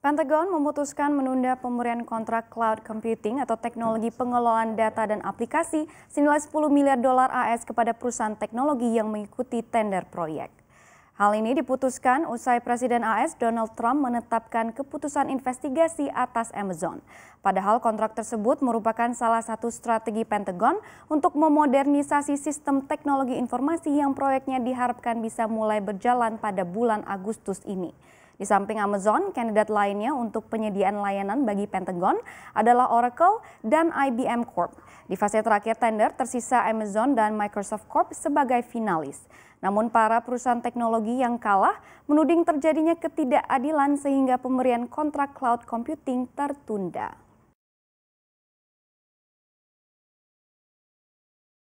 Pentagon memutuskan menunda pemberian kontrak cloud computing atau teknologi pengelolaan data dan aplikasi senilai 10 miliar dolar AS kepada perusahaan teknologi yang mengikuti tender proyek. Hal ini diputuskan usai Presiden AS Donald Trump menetapkan keputusan investigasi atas Amazon. Padahal kontrak tersebut merupakan salah satu strategi Pentagon untuk memodernisasi sistem teknologi informasi yang proyeknya diharapkan bisa mulai berjalan pada bulan Agustus ini. Di samping Amazon, kandidat lainnya untuk penyediaan layanan bagi Pentagon adalah Oracle dan IBM Corp. Di fase terakhir tender, tersisa Amazon dan Microsoft Corp sebagai finalis. Namun para perusahaan teknologi yang kalah menuding terjadinya ketidakadilan sehingga pemberian kontrak cloud computing tertunda.